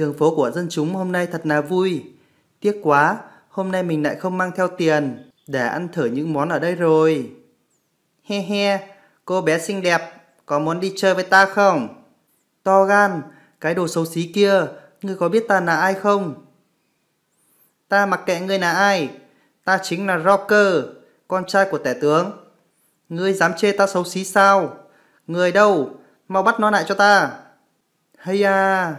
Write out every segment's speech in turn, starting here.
Đường phố của dân chúng hôm nay thật là vui. Tiếc quá, hôm nay mình lại không mang theo tiền để ăn thử những món ở đây rồi. He he, cô bé xinh đẹp, có muốn đi chơi với ta không? To gan, cái đồ xấu xí kia, ngươi có biết ta là ai không? Ta mặc kệ ngươi là ai, ta chính là Rocker, con trai của tể tướng. Ngươi dám chê ta xấu xí sao? Người đâu? Mau bắt nó lại cho ta. Hay à...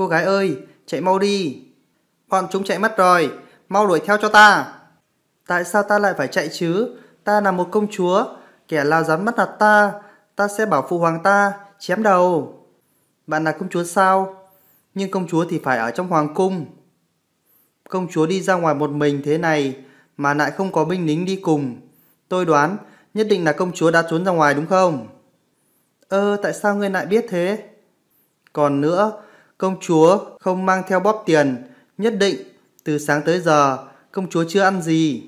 Cô gái ơi, chạy mau đi. Bọn chúng chạy mất rồi, mau đuổi theo cho ta. Tại sao ta lại phải chạy chứ? Ta là một công chúa, kẻ lao dám bắt nạt ta, ta sẽ bảo phụ hoàng ta, chém đầu. Bạn là công chúa sao? Nhưng công chúa thì phải ở trong hoàng cung. Công chúa đi ra ngoài một mình thế này mà lại không có binh lính đi cùng. Tôi đoán nhất định là công chúa đã trốn ra ngoài đúng không? Ơ ờ, tại sao ngươi lại biết thế? Còn nữa, Công chúa không mang theo bóp tiền, nhất định từ sáng tới giờ công chúa chưa ăn gì.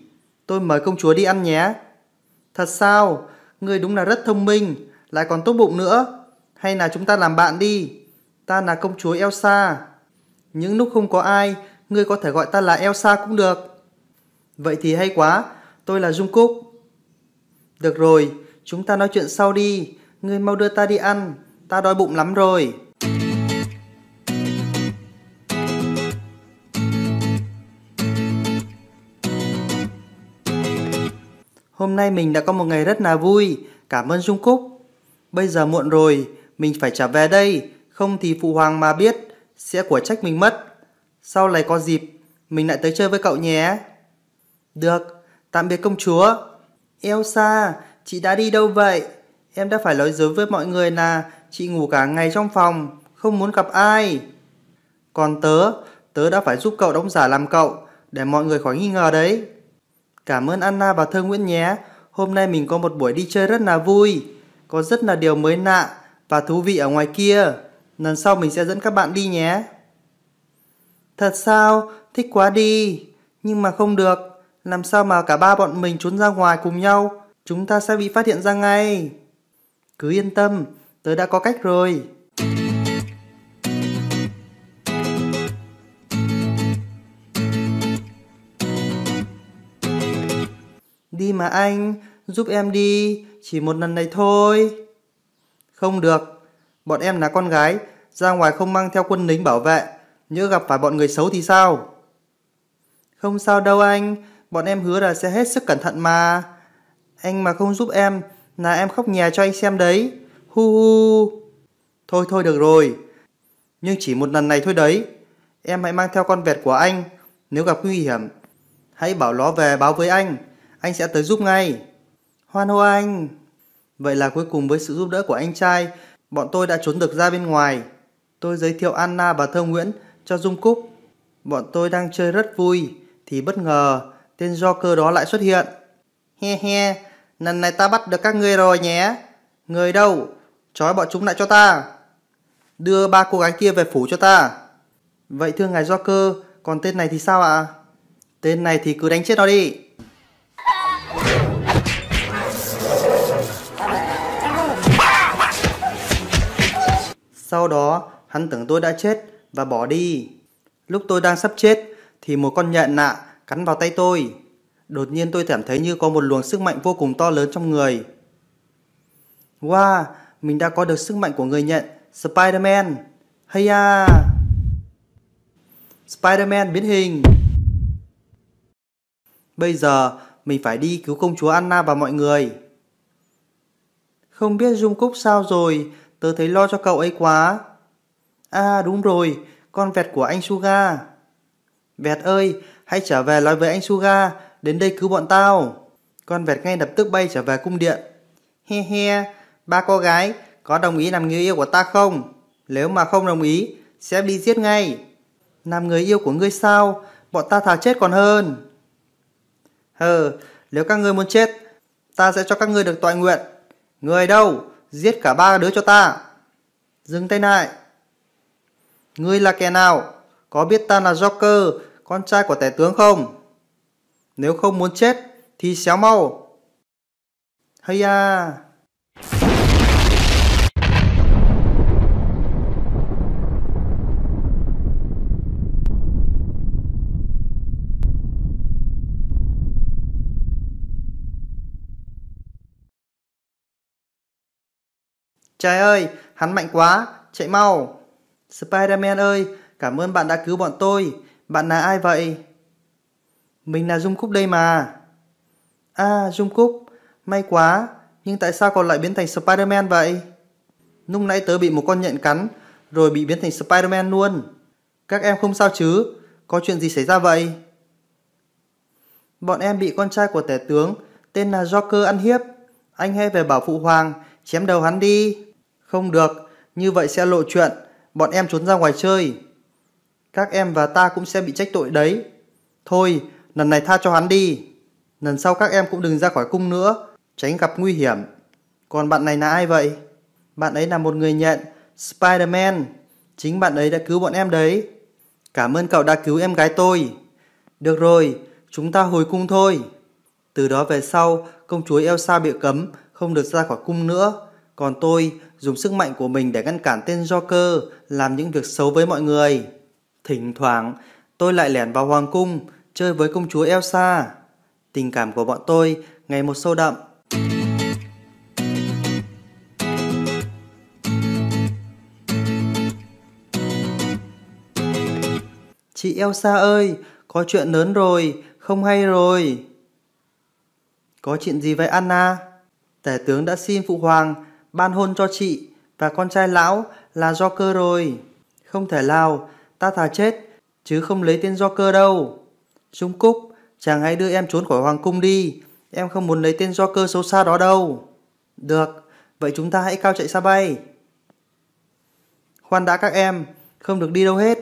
Tôi mời công chúa đi ăn nhé. Thật sao? Ngươi đúng là rất thông minh, lại còn tốt bụng nữa. Hay là chúng ta làm bạn đi. Ta là công chúa Elsa. Những lúc không có ai, ngươi có thể gọi ta là Elsa cũng được. Vậy thì hay quá, tôi là Dung Cúc. Được rồi, chúng ta nói chuyện sau đi. Ngươi mau đưa ta đi ăn, ta đói bụng lắm rồi. hôm nay mình đã có một ngày rất là vui. Cảm ơn Dung Cúc. Bây giờ muộn rồi, mình phải trở về đây, không thì phụ hoàng mà biết, sẽ của trách mình mất. Sau này có dịp, mình lại tới chơi với cậu nhé. Được, tạm biệt công chúa. Elsa, chị đã đi đâu vậy? Em đã phải nói dối với mọi người là chị ngủ cả ngày trong phòng, không muốn gặp ai. Còn tớ, tớ đã phải giúp cậu đóng giả làm cậu, để mọi người khỏi nghi ngờ đấy. Cảm ơn Anna và Thơ Nguyễn nhé. Hôm nay mình có một buổi đi chơi rất là vui. Có rất là điều mới lạ và thú vị ở ngoài kia. Lần sau mình sẽ dẫn các bạn đi nhé. Thật sao? Thích quá đi. Nhưng mà không được. Làm sao mà cả ba bọn mình trốn ra ngoài cùng nhau? Chúng ta sẽ bị phát hiện ra ngay. Cứ yên tâm, tớ đã có cách rồi. Đi mà anh, giúp em đi, chỉ một lần này thôi. Không được, bọn em là con gái, ra ngoài không mang theo quân lính bảo vệ, nhỡ gặp phải bọn người xấu thì sao? Không sao đâu anh, bọn em hứa là sẽ hết sức cẩn thận mà. Anh mà không giúp em, là em khóc nhà cho anh xem đấy. Hu hu. Thôi thôi được rồi, nhưng chỉ một lần này thôi đấy. Em hãy mang theo con vẹt của anh, nếu gặp nguy hiểm, hãy bảo nó về báo với anh anh sẽ tới giúp ngay. Hoan hô anh! Vậy là cuối cùng với sự giúp đỡ của anh trai, bọn tôi đã trốn được ra bên ngoài. Tôi giới thiệu Anna và Thơ Nguyễn cho Dung Cúc. Bọn tôi đang chơi rất vui, thì bất ngờ tên Joker đó lại xuất hiện. He he, lần này ta bắt được các ngươi rồi nhé. Người đâu? Trói bọn chúng lại cho ta. Đưa ba cô gái kia về phủ cho ta. Vậy thưa ngài Joker, còn tên này thì sao ạ? Tên này thì cứ đánh chết nó đi. Sau đó, hắn tưởng tôi đã chết và bỏ đi. Lúc tôi đang sắp chết, thì một con nhện nạ cắn vào tay tôi. Đột nhiên tôi cảm thấy như có một luồng sức mạnh vô cùng to lớn trong người. Wow, mình đã có được sức mạnh của người nhện, Spider-Man. Hay à! Spider-Man biến hình. Bây giờ, mình phải đi cứu công chúa Anna và mọi người. Không biết Dung Cúc sao rồi, Tớ thấy lo cho cậu ấy quá. À đúng rồi, con vẹt của anh Suga. Vẹt ơi, hãy trở về nói với anh Suga, đến đây cứu bọn tao. Con vẹt ngay lập tức bay trở về cung điện. He he, ba cô gái, có đồng ý làm người yêu của ta không? Nếu mà không đồng ý, sẽ đi giết ngay. Làm người yêu của ngươi sao? Bọn ta thà chết còn hơn. Hờ, nếu các ngươi muốn chết, ta sẽ cho các ngươi được tọa nguyện. Người đâu? Giết cả ba đứa cho ta. Dừng tay lại. Ngươi là kẻ nào? Có biết ta là Joker, con trai của tể tướng không? Nếu không muốn chết thì xéo mau. Hay à... Trời ơi, hắn mạnh quá, chạy mau. Spider-Man ơi, cảm ơn bạn đã cứu bọn tôi. Bạn là ai vậy? Mình là Dung Cúc đây mà. À, Dung Cúc, may quá, nhưng tại sao còn lại biến thành Spider-Man vậy? Lúc nãy tớ bị một con nhện cắn, rồi bị biến thành Spider-Man luôn. Các em không sao chứ? Có chuyện gì xảy ra vậy? Bọn em bị con trai của tể tướng tên là Joker ăn hiếp. Anh hãy về bảo phụ hoàng, chém đầu hắn đi. Không được, như vậy sẽ lộ chuyện, bọn em trốn ra ngoài chơi. Các em và ta cũng sẽ bị trách tội đấy. Thôi, lần này tha cho hắn đi. Lần sau các em cũng đừng ra khỏi cung nữa, tránh gặp nguy hiểm. Còn bạn này là ai vậy? Bạn ấy là một người nhận, Spider-Man. Chính bạn ấy đã cứu bọn em đấy. Cảm ơn cậu đã cứu em gái tôi. Được rồi, chúng ta hồi cung thôi. Từ đó về sau, công chúa Elsa bị cấm, không được ra khỏi cung nữa. Còn tôi dùng sức mạnh của mình để ngăn cản tên Joker làm những việc xấu với mọi người. Thỉnh thoảng, tôi lại lẻn vào hoàng cung, chơi với công chúa Elsa. Tình cảm của bọn tôi ngày một sâu đậm. Chị Elsa ơi, có chuyện lớn rồi, không hay rồi. Có chuyện gì vậy Anna? Tể tướng đã xin phụ hoàng ban hôn cho chị và con trai lão là do cơ rồi. Không thể nào, ta thà chết, chứ không lấy tên do cơ đâu. Dung Cúc, chàng hãy đưa em trốn khỏi hoàng cung đi, em không muốn lấy tên do cơ xấu xa đó đâu. Được, vậy chúng ta hãy cao chạy xa bay. Khoan đã các em, không được đi đâu hết.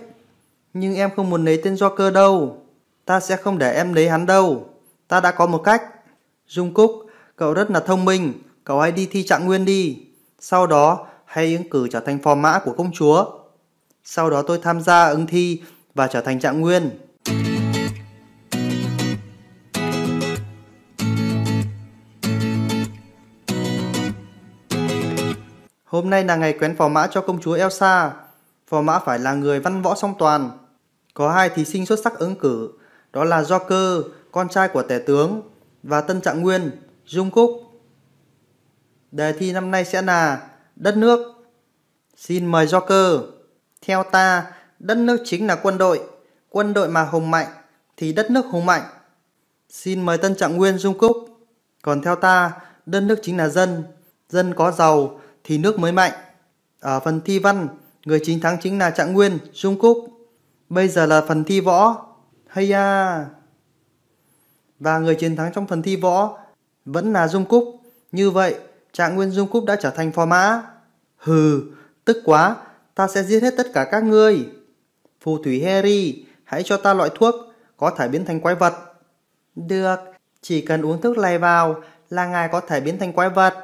Nhưng em không muốn lấy tên do cơ đâu. Ta sẽ không để em lấy hắn đâu. Ta đã có một cách. Dung Cúc, cậu rất là thông minh, cậu hãy đi thi trạng nguyên đi. Sau đó, hãy ứng cử trở thành phò mã của công chúa. Sau đó tôi tham gia ứng thi và trở thành trạng nguyên. Hôm nay là ngày quén phò mã cho công chúa Elsa. Phò mã phải là người văn võ song toàn. Có hai thí sinh xuất sắc ứng cử, đó là Joker, con trai của tể tướng, và tân trạng nguyên, Jungkook. Cúc. Đề thi năm nay sẽ là đất nước. Xin mời Joker. Theo ta, đất nước chính là quân đội. Quân đội mà hùng mạnh thì đất nước hùng mạnh. Xin mời Tân Trạng Nguyên Dung Cúc. Còn theo ta, đất nước chính là dân. Dân có giàu thì nước mới mạnh. Ở phần thi văn, người chiến thắng chính là Trạng Nguyên Dung Cúc. Bây giờ là phần thi võ. Hay à. Và người chiến thắng trong phần thi võ vẫn là Dung Cúc. Như vậy, Trạng Nguyên Dung cúc đã trở thành phò mã. Hừ, tức quá, ta sẽ giết hết tất cả các ngươi. Phù thủy Harry, hãy cho ta loại thuốc, có thể biến thành quái vật. Được, chỉ cần uống thuốc này vào là ngài có thể biến thành quái vật.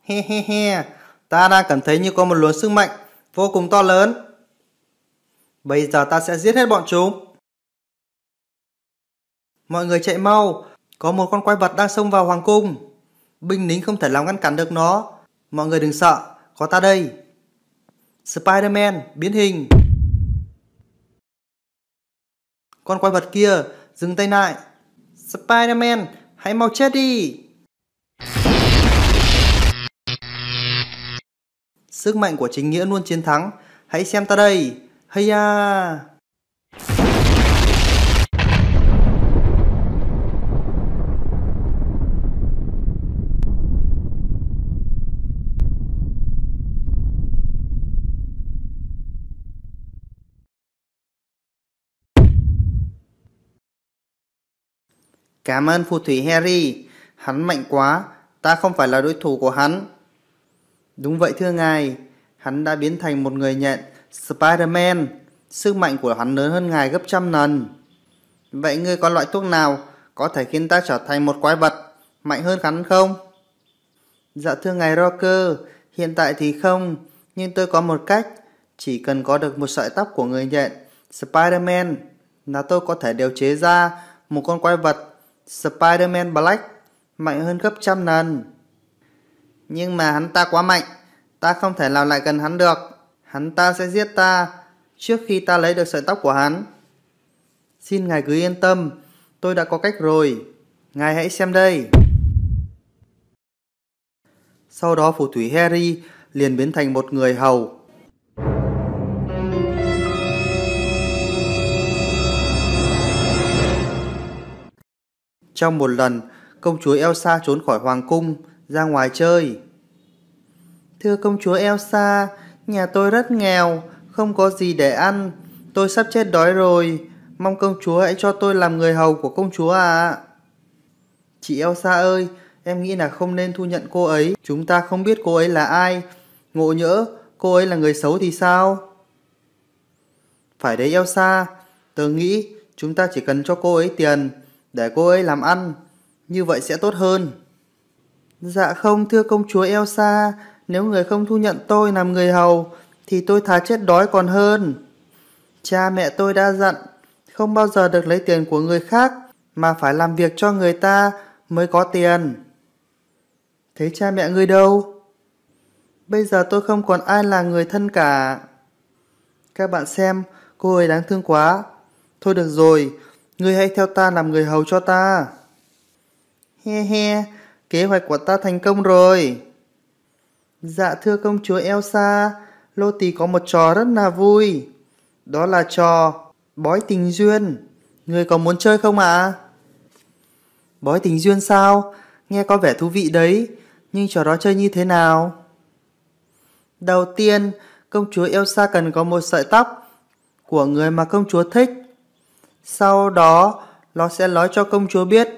He he he, ta đang cảm thấy như có một luồng sức mạnh vô cùng to lớn. Bây giờ ta sẽ giết hết bọn chúng. Mọi người chạy mau, có một con quái vật đang xông vào hoàng cung. Binh lính không thể làm ngăn cản được nó. Mọi người đừng sợ, có ta đây. Spider-Man biến hình. Con quái vật kia dừng tay lại. Spider-Man, hãy mau chết đi. Sức mạnh của chính nghĩa luôn chiến thắng. Hãy xem ta đây. Hey ya! Cảm ơn phù thủy Harry, hắn mạnh quá, ta không phải là đối thủ của hắn. Đúng vậy thưa ngài, hắn đã biến thành một người nhện Spider-Man, sức mạnh của hắn lớn hơn ngài gấp trăm lần. Vậy ngươi có loại thuốc nào có thể khiến ta trở thành một quái vật mạnh hơn hắn không? Dạ thưa ngài Rocker, hiện tại thì không, nhưng tôi có một cách. Chỉ cần có được một sợi tóc của người nhện Spider-Man là tôi có thể điều chế ra một con quái vật Spider-Man Black mạnh hơn gấp trăm lần. Nhưng mà hắn ta quá mạnh, ta không thể nào lại gần hắn được. Hắn ta sẽ giết ta trước khi ta lấy được sợi tóc của hắn. Xin ngài cứ yên tâm, tôi đã có cách rồi. Ngài hãy xem đây. Sau đó phù thủy Harry liền biến thành một người hầu Trong một lần, công chúa Elsa trốn khỏi hoàng cung, ra ngoài chơi. Thưa công chúa Elsa, nhà tôi rất nghèo, không có gì để ăn. Tôi sắp chết đói rồi, mong công chúa hãy cho tôi làm người hầu của công chúa ạ. À. Chị Elsa ơi, em nghĩ là không nên thu nhận cô ấy, chúng ta không biết cô ấy là ai. Ngộ nhỡ, cô ấy là người xấu thì sao? Phải đấy Elsa, tớ nghĩ chúng ta chỉ cần cho cô ấy tiền để cô ấy làm ăn, như vậy sẽ tốt hơn. Dạ không thưa công chúa Elsa, nếu người không thu nhận tôi làm người hầu, thì tôi thà chết đói còn hơn. Cha mẹ tôi đã dặn, không bao giờ được lấy tiền của người khác, mà phải làm việc cho người ta mới có tiền. Thế cha mẹ ngươi đâu? Bây giờ tôi không còn ai là người thân cả. Các bạn xem, cô ấy đáng thương quá. Thôi được rồi, Ngươi hãy theo ta làm người hầu cho ta. He he, kế hoạch của ta thành công rồi. Dạ thưa công chúa Elsa, Lô Tì có một trò rất là vui. Đó là trò bói tình duyên. Ngươi có muốn chơi không ạ? À? Bói tình duyên sao? Nghe có vẻ thú vị đấy, nhưng trò đó chơi như thế nào? Đầu tiên, công chúa Elsa cần có một sợi tóc của người mà công chúa thích sau đó, nó sẽ nói cho công chúa biết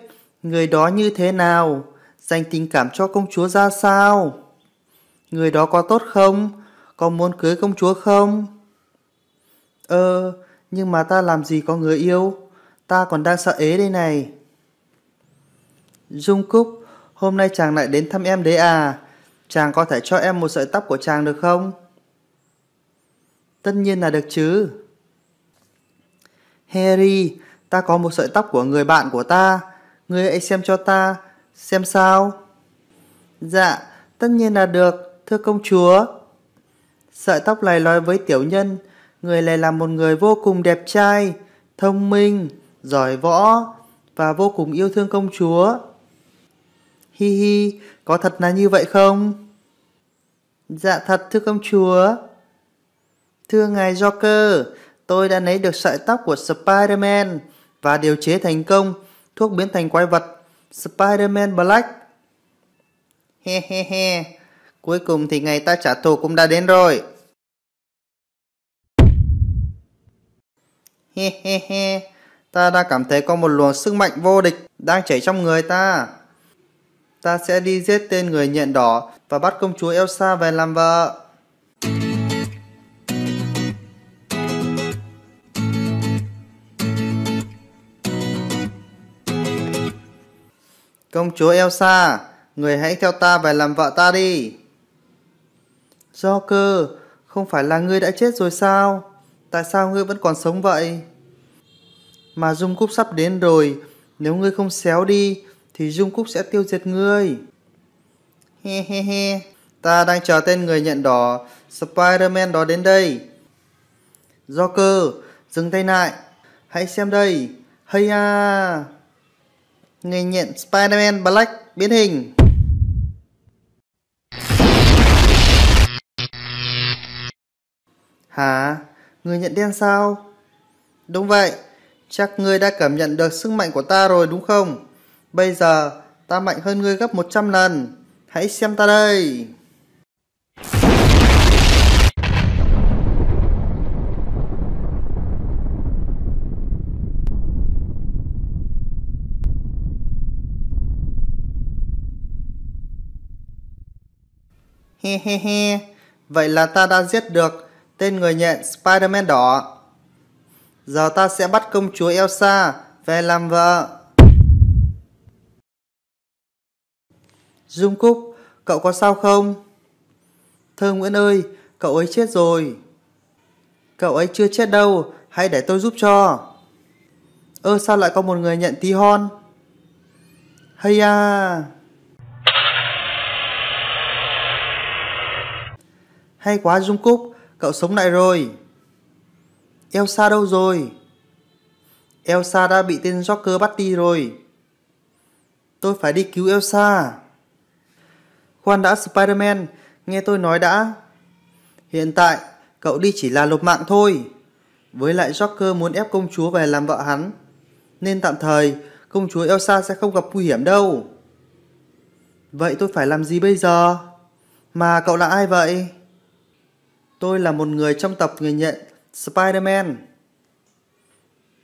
người đó như thế nào, dành tình cảm cho công chúa ra sao. Người đó có tốt không? Có muốn cưới công chúa không? Ờ, nhưng mà ta làm gì có người yêu? Ta còn đang sợ ế đây này. Dung Cúc, hôm nay chàng lại đến thăm em đấy à? Chàng có thể cho em một sợi tóc của chàng được không? Tất nhiên là được chứ. Harry, ta có một sợi tóc của người bạn của ta, ngươi hãy xem cho ta, xem sao. Dạ, tất nhiên là được, thưa công chúa. Sợi tóc này nói với tiểu nhân, người này là một người vô cùng đẹp trai, thông minh, giỏi võ và vô cùng yêu thương công chúa. Hi hi, có thật là như vậy không? Dạ thật thưa công chúa. Thưa ngài Joker, tôi đã lấy được sợi tóc của Spider-Man và điều chế thành công thuốc biến thành quái vật Spider-Man Black. He he he, cuối cùng thì ngày ta trả thù cũng đã đến rồi. He he he, ta đã cảm thấy có một luồng sức mạnh vô địch đang chảy trong người ta. Ta sẽ đi giết tên người nhện đỏ và bắt công chúa Elsa về làm vợ. Công chúa Elsa, người hãy theo ta về làm vợ ta đi. Joker, không phải là ngươi đã chết rồi sao? Tại sao ngươi vẫn còn sống vậy? Mà Dung Cúc sắp đến rồi, nếu ngươi không xéo đi, thì Dung Cúc sẽ tiêu diệt ngươi. He he he, ta đang chờ tên người nhận đỏ, Spider-Man đó đến đây. Joker, dừng tay lại, hãy xem đây, hay à... Người nhận Spider-Man Black biến hình Hả? Người nhận đen sao? Đúng vậy, chắc ngươi đã cảm nhận được sức mạnh của ta rồi đúng không? Bây giờ, ta mạnh hơn ngươi gấp 100 lần. Hãy xem ta đây! He he he. Vậy là ta đã giết được tên người nhện Spider-Man đỏ. Giờ ta sẽ bắt công chúa Elsa về làm vợ. Dung Cúc, cậu có sao không? Thơ Nguyễn ơi, cậu ấy chết rồi. Cậu ấy chưa chết đâu, hãy để tôi giúp cho. Ơ sao lại có một người nhận tí hon? Hay à... Hay quá Jungkook, cậu sống lại rồi. Elsa đâu rồi? Elsa đã bị tên Joker bắt đi rồi. Tôi phải đi cứu Elsa. Khoan đã Spider-Man, nghe tôi nói đã. Hiện tại, cậu đi chỉ là lột mạng thôi. Với lại Joker muốn ép công chúa về làm vợ hắn. Nên tạm thời, công chúa Elsa sẽ không gặp nguy hiểm đâu. Vậy tôi phải làm gì bây giờ? Mà cậu là ai vậy? Tôi là một người trong tập người nhện Spider-Man.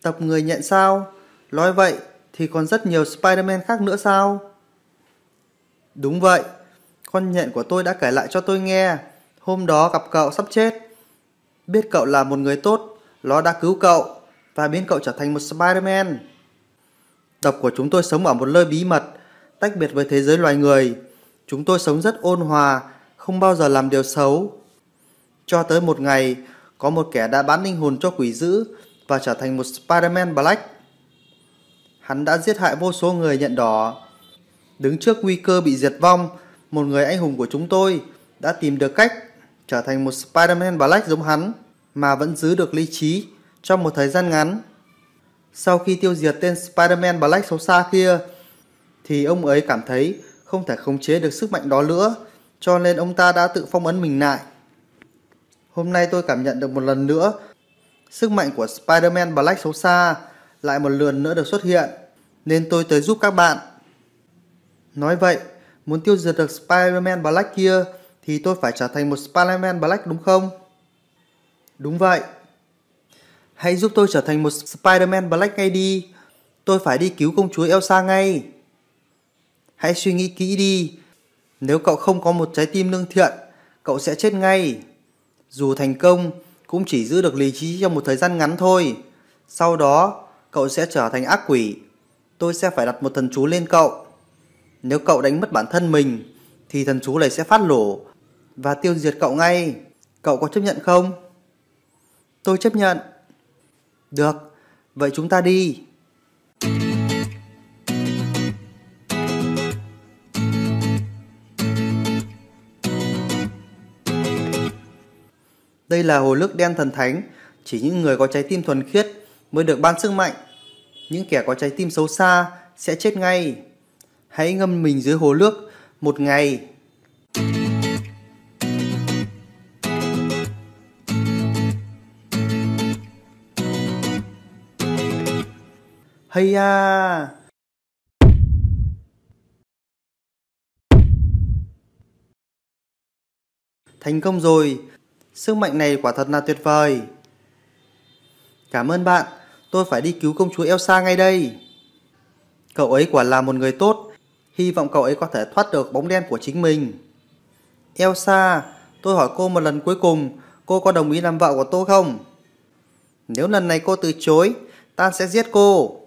Tập người nhện sao? Nói vậy thì còn rất nhiều Spider-Man khác nữa sao? Đúng vậy, con nhện của tôi đã kể lại cho tôi nghe. Hôm đó gặp cậu sắp chết. Biết cậu là một người tốt, nó đã cứu cậu và biến cậu trở thành một Spider-Man. Tập của chúng tôi sống ở một nơi bí mật, tách biệt với thế giới loài người. Chúng tôi sống rất ôn hòa, không bao giờ làm điều xấu, cho tới một ngày, có một kẻ đã bán linh hồn cho quỷ dữ và trở thành một Spider-Man Black. Hắn đã giết hại vô số người nhận đỏ. Đứng trước nguy cơ bị diệt vong, một người anh hùng của chúng tôi đã tìm được cách trở thành một Spider-Man Black giống hắn mà vẫn giữ được lý trí trong một thời gian ngắn. Sau khi tiêu diệt tên Spider-Man Black xấu xa kia, thì ông ấy cảm thấy không thể khống chế được sức mạnh đó nữa, cho nên ông ta đã tự phong ấn mình lại. Hôm nay tôi cảm nhận được một lần nữa sức mạnh của Spider-Man Black xấu xa lại một lần nữa được xuất hiện, nên tôi tới giúp các bạn. Nói vậy, muốn tiêu diệt được Spider-Man Black kia thì tôi phải trở thành một Spider-Man Black đúng không? Đúng vậy. Hãy giúp tôi trở thành một Spider-Man Black ngay đi. Tôi phải đi cứu công chúa Elsa ngay. Hãy suy nghĩ kỹ đi. Nếu cậu không có một trái tim lương thiện, cậu sẽ chết ngay. Dù thành công, cũng chỉ giữ được lý trí trong một thời gian ngắn thôi. Sau đó, cậu sẽ trở thành ác quỷ. Tôi sẽ phải đặt một thần chú lên cậu. Nếu cậu đánh mất bản thân mình, thì thần chú này sẽ phát lổ và tiêu diệt cậu ngay. Cậu có chấp nhận không? Tôi chấp nhận. Được, vậy chúng ta đi. Đây là hồ nước đen thần thánh, chỉ những người có trái tim thuần khiết mới được ban sức mạnh. Những kẻ có trái tim xấu xa sẽ chết ngay. Hãy ngâm mình dưới hồ nước một ngày. Hay à! Thành công rồi, Sức mạnh này quả thật là tuyệt vời. Cảm ơn bạn, tôi phải đi cứu công chúa Elsa ngay đây. Cậu ấy quả là một người tốt, hy vọng cậu ấy có thể thoát được bóng đen của chính mình. Elsa, tôi hỏi cô một lần cuối cùng, cô có đồng ý làm vợ của tôi không? Nếu lần này cô từ chối, ta sẽ giết cô.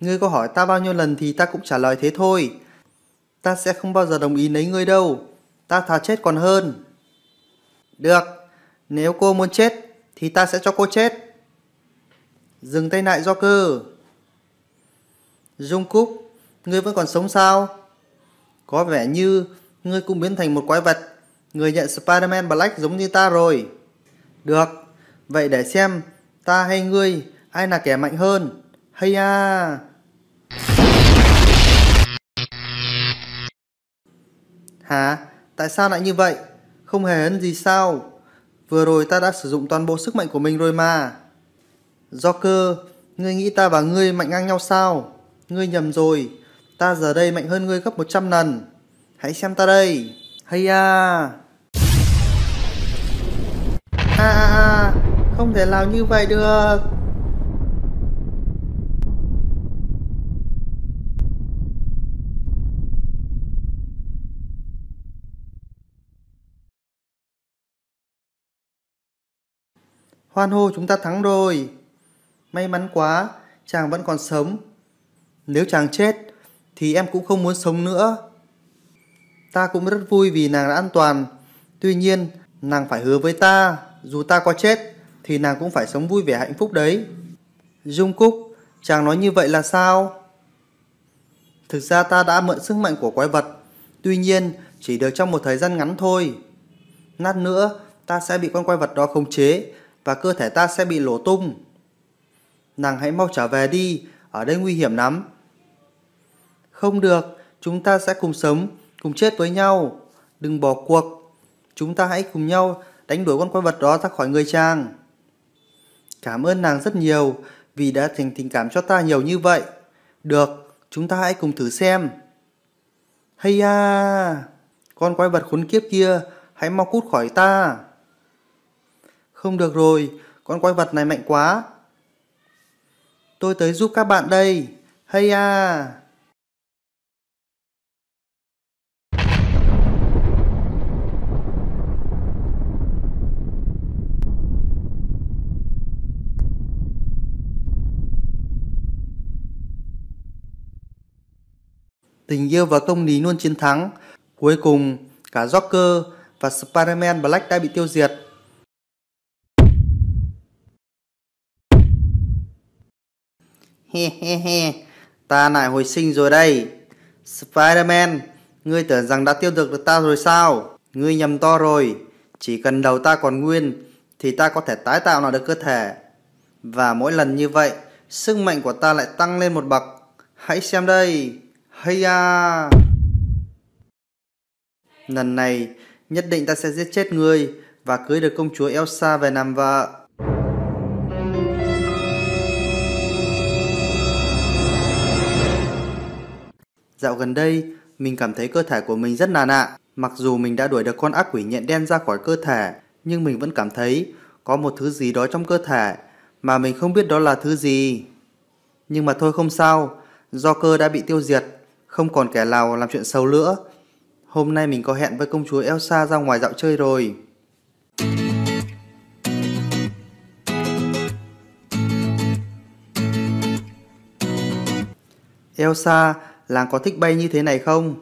Ngươi có hỏi ta bao nhiêu lần thì ta cũng trả lời thế thôi. Ta sẽ không bao giờ đồng ý lấy ngươi đâu. Ta thà chết còn hơn. Được, nếu cô muốn chết thì ta sẽ cho cô chết. Dừng tay lại Joker cơ. Dung Cúc, ngươi vẫn còn sống sao? Có vẻ như ngươi cũng biến thành một quái vật. Người nhận Spider-Man Black giống như ta rồi. Được, vậy để xem ta hay ngươi ai là kẻ mạnh hơn. Hay à! Hả? Tại sao lại như vậy? Không hề hấn gì sao? Vừa rồi ta đã sử dụng toàn bộ sức mạnh của mình rồi mà. Do cơ, ngươi nghĩ ta và ngươi mạnh ngang nhau sao? Ngươi nhầm rồi. Ta giờ đây mạnh hơn ngươi gấp 100 lần. Hãy xem ta đây. Hay à. À à à, không thể làm như vậy được. Hoan hô chúng ta thắng rồi. May mắn quá, chàng vẫn còn sống. Nếu chàng chết, thì em cũng không muốn sống nữa. Ta cũng rất vui vì nàng đã an toàn. Tuy nhiên, nàng phải hứa với ta, dù ta có chết, thì nàng cũng phải sống vui vẻ hạnh phúc đấy. Dung Cúc, chàng nói như vậy là sao? Thực ra ta đã mượn sức mạnh của quái vật, tuy nhiên chỉ được trong một thời gian ngắn thôi. Nát nữa, ta sẽ bị con quái vật đó khống chế và cơ thể ta sẽ bị lổ tung. Nàng hãy mau trở về đi, ở đây nguy hiểm lắm. Không được, chúng ta sẽ cùng sống, cùng chết với nhau. Đừng bỏ cuộc. Chúng ta hãy cùng nhau đánh đuổi con quái vật đó ra khỏi người chàng. Cảm ơn nàng rất nhiều vì đã thành tình cảm cho ta nhiều như vậy. Được, chúng ta hãy cùng thử xem. Hay à, con quái vật khốn kiếp kia, hãy mau cút khỏi ta. Không được rồi, con quái vật này mạnh quá. Tôi tới giúp các bạn đây. Hay à! Tình yêu và công lý luôn chiến thắng. Cuối cùng, cả Joker và Spider-Man Black đã bị tiêu diệt. ta lại hồi sinh rồi đây. Spider-Man, ngươi tưởng rằng đã tiêu được được ta rồi sao? Ngươi nhầm to rồi, chỉ cần đầu ta còn nguyên thì ta có thể tái tạo lại được cơ thể. Và mỗi lần như vậy, sức mạnh của ta lại tăng lên một bậc. Hãy xem đây. Hay à. Lần này, nhất định ta sẽ giết chết ngươi và cưới được công chúa Elsa về làm vợ. Dạo gần đây, mình cảm thấy cơ thể của mình rất là nạ. Mặc dù mình đã đuổi được con ác quỷ nhện đen ra khỏi cơ thể, nhưng mình vẫn cảm thấy có một thứ gì đó trong cơ thể mà mình không biết đó là thứ gì. Nhưng mà thôi không sao, do cơ đã bị tiêu diệt, không còn kẻ nào làm chuyện xấu nữa. Hôm nay mình có hẹn với công chúa Elsa ra ngoài dạo chơi rồi. Elsa làng có thích bay như thế này không?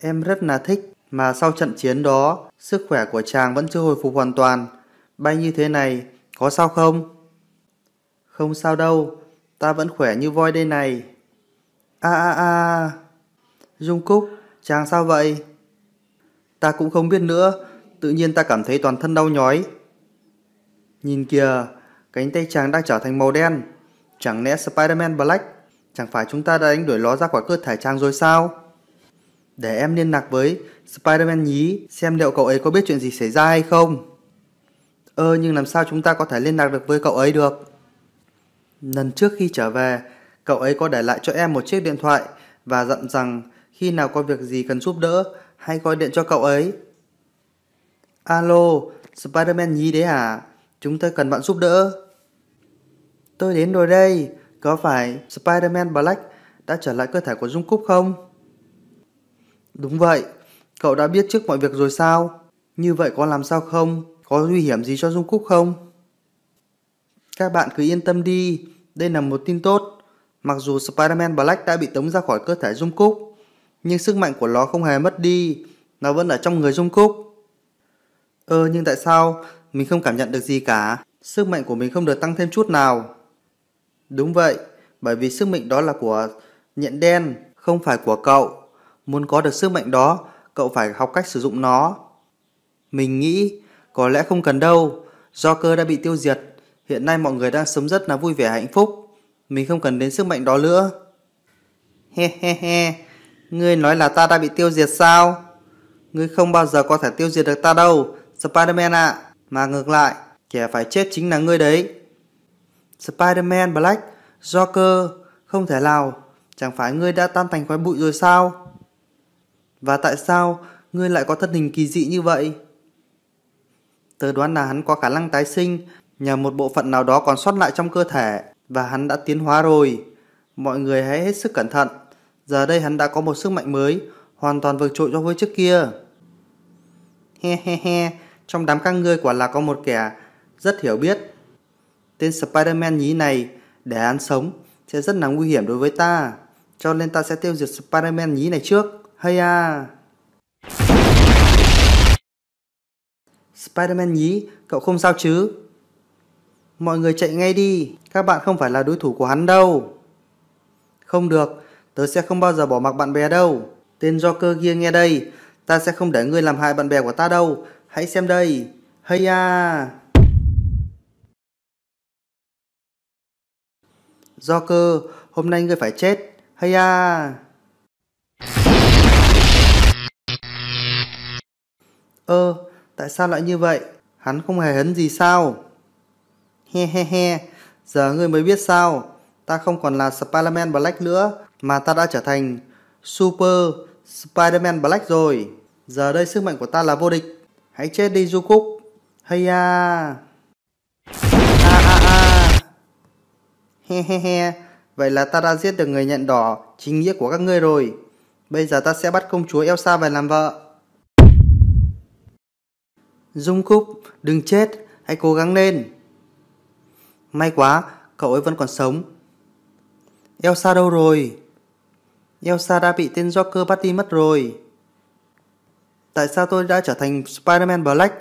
Em rất là thích, mà sau trận chiến đó, sức khỏe của chàng vẫn chưa hồi phục hoàn toàn. Bay như thế này, có sao không? Không sao đâu, ta vẫn khỏe như voi đây này. A a a. Dung Cúc, chàng sao vậy? Ta cũng không biết nữa, tự nhiên ta cảm thấy toàn thân đau nhói. Nhìn kìa, cánh tay chàng đang trở thành màu đen. Chẳng lẽ Spider-Man Black Chẳng phải chúng ta đã đánh đuổi nó ra khỏi cơ thể chàng rồi sao? Để em liên lạc với Spider-Man nhí xem liệu cậu ấy có biết chuyện gì xảy ra hay không. Ơ ờ, nhưng làm sao chúng ta có thể liên lạc được với cậu ấy được? Lần trước khi trở về, cậu ấy có để lại cho em một chiếc điện thoại và dặn rằng khi nào có việc gì cần giúp đỡ, hãy gọi điện cho cậu ấy. Alo, Spider-Man nhí đấy à? Chúng tôi cần bạn giúp đỡ. Tôi đến rồi đây. Có phải Spider-Man Black đã trở lại cơ thể của Dung Cúc không? Đúng vậy, cậu đã biết trước mọi việc rồi sao? Như vậy có làm sao không? Có nguy hiểm gì cho Dung Cúc không? Các bạn cứ yên tâm đi, đây là một tin tốt. Mặc dù Spider-Man Black đã bị tống ra khỏi cơ thể Dung Cúc, nhưng sức mạnh của nó không hề mất đi, nó vẫn ở trong người Dung Cúc. Ơ ờ, nhưng tại sao mình không cảm nhận được gì cả? Sức mạnh của mình không được tăng thêm chút nào. Đúng vậy, bởi vì sức mạnh đó là của nhện đen, không phải của cậu. Muốn có được sức mạnh đó, cậu phải học cách sử dụng nó. Mình nghĩ, có lẽ không cần đâu, do cơ đã bị tiêu diệt. Hiện nay mọi người đang sống rất là vui vẻ hạnh phúc. Mình không cần đến sức mạnh đó nữa. He he he, ngươi nói là ta đã bị tiêu diệt sao? Ngươi không bao giờ có thể tiêu diệt được ta đâu, Spider-Man ạ. À. Mà ngược lại, kẻ phải chết chính là ngươi đấy. Spider-Man Black, Joker, không thể nào, chẳng phải ngươi đã tan thành khói bụi rồi sao? Và tại sao ngươi lại có thân hình kỳ dị như vậy? Tớ đoán là hắn có khả năng tái sinh nhờ một bộ phận nào đó còn sót lại trong cơ thể và hắn đã tiến hóa rồi. Mọi người hãy hết sức cẩn thận. Giờ đây hắn đã có một sức mạnh mới, hoàn toàn vượt trội so với trước kia. He he he, trong đám các ngươi quả là có một kẻ rất hiểu biết Tên Spider-Man nhí này để án sống sẽ rất là nguy hiểm đối với ta. Cho nên ta sẽ tiêu diệt Spider-Man nhí này trước. Hay à! Spider-Man nhí, cậu không sao chứ? Mọi người chạy ngay đi, các bạn không phải là đối thủ của hắn đâu. Không được, tớ sẽ không bao giờ bỏ mặc bạn bè đâu. Tên Joker kia nghe đây, ta sẽ không để ngươi làm hại bạn bè của ta đâu. Hãy xem đây. Hay à! Do cơ, hôm nay ngươi phải chết. Hay à! Ơ, ờ, tại sao lại như vậy? Hắn không hề hấn gì sao? He he he, giờ ngươi mới biết sao. Ta không còn là Spider-Man Black nữa, mà ta đã trở thành Super Spider-Man Black rồi. Giờ đây sức mạnh của ta là vô địch. Hãy chết đi du cúc. Hay à! He he he, vậy là ta đã giết được người nhận đỏ, chính nghĩa của các ngươi rồi. Bây giờ ta sẽ bắt công chúa Elsa về làm vợ. Dung Cúc, đừng chết, hãy cố gắng lên. May quá, cậu ấy vẫn còn sống. Elsa đâu rồi? Elsa đã bị tên Joker bắt đi mất rồi. Tại sao tôi đã trở thành Spider-Man Black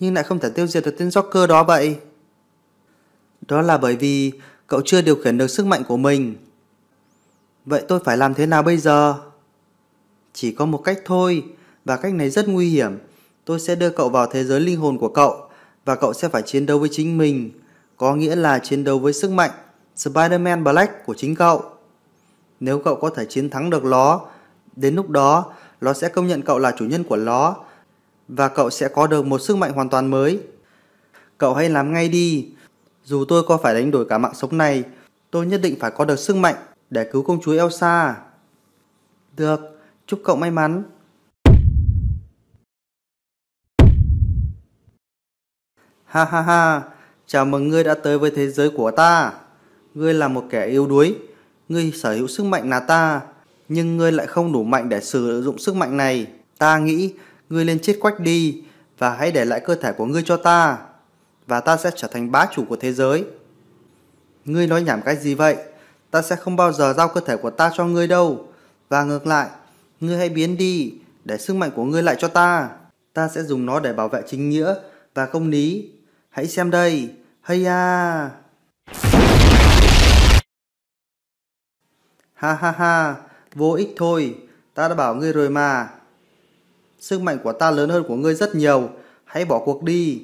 nhưng lại không thể tiêu diệt được tên Joker đó vậy? Đó là bởi vì cậu chưa điều khiển được sức mạnh của mình. Vậy tôi phải làm thế nào bây giờ? Chỉ có một cách thôi, và cách này rất nguy hiểm. Tôi sẽ đưa cậu vào thế giới linh hồn của cậu, và cậu sẽ phải chiến đấu với chính mình, có nghĩa là chiến đấu với sức mạnh Spider-Man Black của chính cậu. Nếu cậu có thể chiến thắng được nó, đến lúc đó, nó sẽ công nhận cậu là chủ nhân của nó, và cậu sẽ có được một sức mạnh hoàn toàn mới. Cậu hãy làm ngay đi, dù tôi có phải đánh đổi cả mạng sống này, tôi nhất định phải có được sức mạnh để cứu công chúa Elsa. Được, chúc cậu may mắn. Ha ha ha, chào mừng ngươi đã tới với thế giới của ta. Ngươi là một kẻ yếu đuối, ngươi sở hữu sức mạnh là ta, nhưng ngươi lại không đủ mạnh để sử dụng sức mạnh này. Ta nghĩ ngươi nên chết quách đi và hãy để lại cơ thể của ngươi cho ta và ta sẽ trở thành bá chủ của thế giới. Ngươi nói nhảm cái gì vậy? Ta sẽ không bao giờ giao cơ thể của ta cho ngươi đâu. Và ngược lại, ngươi hãy biến đi, để sức mạnh của ngươi lại cho ta. Ta sẽ dùng nó để bảo vệ chính nghĩa và công lý. Hãy xem đây, hay à. Ha ha ha, vô ích thôi, ta đã bảo ngươi rồi mà. Sức mạnh của ta lớn hơn của ngươi rất nhiều, hãy bỏ cuộc đi.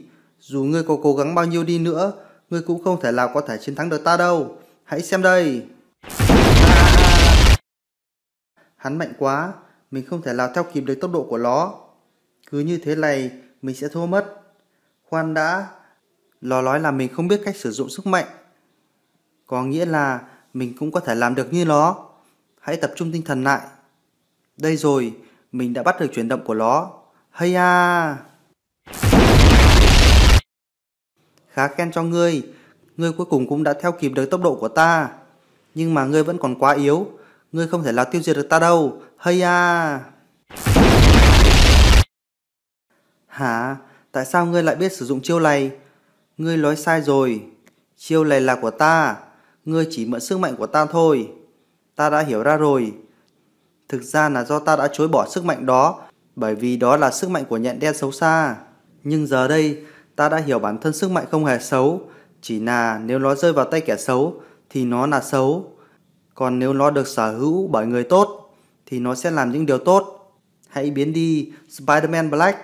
Dù ngươi có cố gắng bao nhiêu đi nữa, ngươi cũng không thể nào có thể chiến thắng được ta đâu. Hãy xem đây. Hắn mạnh quá, mình không thể nào theo kịp được tốc độ của nó. Cứ như thế này, mình sẽ thua mất. Khoan đã, lò nói là mình không biết cách sử dụng sức mạnh. Có nghĩa là mình cũng có thể làm được như nó. Hãy tập trung tinh thần lại. Đây rồi, mình đã bắt được chuyển động của nó. Hay à! khá khen cho ngươi, ngươi cuối cùng cũng đã theo kịp được tốc độ của ta. Nhưng mà ngươi vẫn còn quá yếu, ngươi không thể nào tiêu diệt được ta đâu, hây à. Hả, tại sao ngươi lại biết sử dụng chiêu này? Ngươi nói sai rồi, chiêu này là của ta, ngươi chỉ mượn sức mạnh của ta thôi. Ta đã hiểu ra rồi, thực ra là do ta đã chối bỏ sức mạnh đó bởi vì đó là sức mạnh của nhện đen xấu xa. Nhưng giờ đây, ta đã hiểu bản thân sức mạnh không hề xấu, chỉ là nếu nó rơi vào tay kẻ xấu thì nó là xấu, còn nếu nó được sở hữu bởi người tốt thì nó sẽ làm những điều tốt. Hãy biến đi Spiderman Black.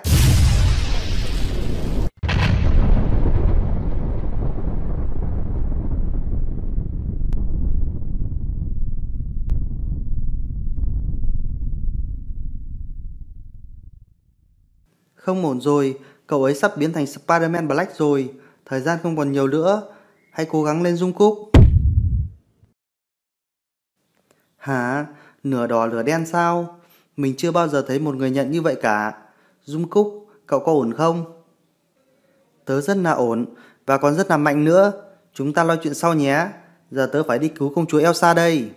Không ổn rồi, Cậu ấy sắp biến thành Spider-Man Black rồi, thời gian không còn nhiều nữa, hãy cố gắng lên dung cúc. Hả? Nửa đỏ nửa đen sao? Mình chưa bao giờ thấy một người nhận như vậy cả. Dung Cúc, cậu có ổn không? Tớ rất là ổn, và còn rất là mạnh nữa. Chúng ta lo chuyện sau nhé. Giờ tớ phải đi cứu công chúa Elsa đây.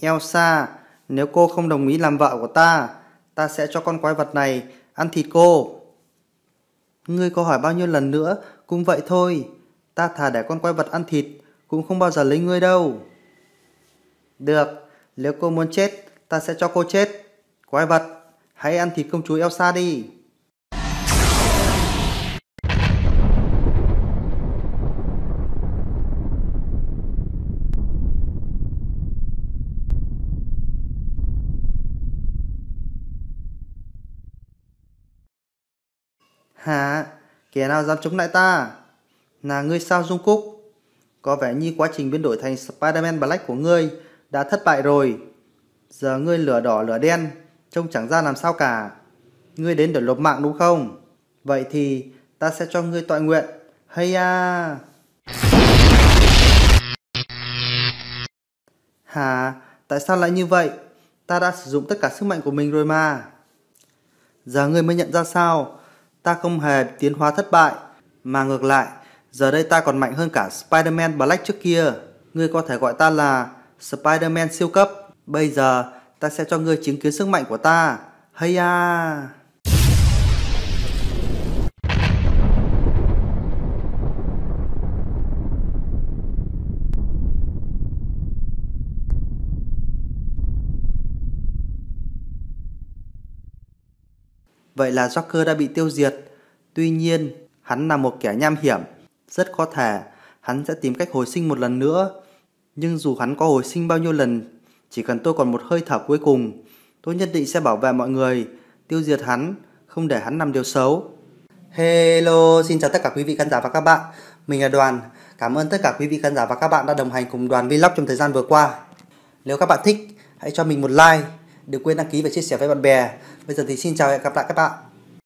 Elsa, nếu cô không đồng ý làm vợ của ta, ta sẽ cho con quái vật này ăn thịt cô. Ngươi có hỏi bao nhiêu lần nữa, cũng vậy thôi. Ta thả để con quái vật ăn thịt, cũng không bao giờ lấy ngươi đâu. Được, nếu cô muốn chết, ta sẽ cho cô chết. Quái vật, hãy ăn thịt công chúa Elsa đi. Hả? Kẻ nào dám chống lại ta? Là ngươi sao Dung Cúc? Có vẻ như quá trình biến đổi thành Spider-Man Black của ngươi đã thất bại rồi. Giờ ngươi lửa đỏ lửa đen, trông chẳng ra làm sao cả. Ngươi đến để lột mạng đúng không? Vậy thì ta sẽ cho ngươi tọa nguyện. Hay à! Hả? Tại sao lại như vậy? Ta đã sử dụng tất cả sức mạnh của mình rồi mà. Giờ ngươi mới nhận ra sao? ta không hề tiến hóa thất bại, mà ngược lại, giờ đây ta còn mạnh hơn cả Spider-Man Black trước kia. Ngươi có thể gọi ta là Spider-Man siêu cấp. Bây giờ, ta sẽ cho ngươi chứng kiến sức mạnh của ta. Hay à! Vậy là Joker đã bị tiêu diệt. Tuy nhiên, hắn là một kẻ nham hiểm. Rất có thể, hắn sẽ tìm cách hồi sinh một lần nữa. Nhưng dù hắn có hồi sinh bao nhiêu lần, chỉ cần tôi còn một hơi thở cuối cùng, tôi nhất định sẽ bảo vệ mọi người, tiêu diệt hắn, không để hắn làm điều xấu. Hello, xin chào tất cả quý vị khán giả và các bạn. Mình là Đoàn. Cảm ơn tất cả quý vị khán giả và các bạn đã đồng hành cùng Đoàn Vlog trong thời gian vừa qua. Nếu các bạn thích, hãy cho mình một like, đừng quên đăng ký và chia sẻ với bạn bè Bây giờ thì xin chào và hẹn gặp lại các bạn.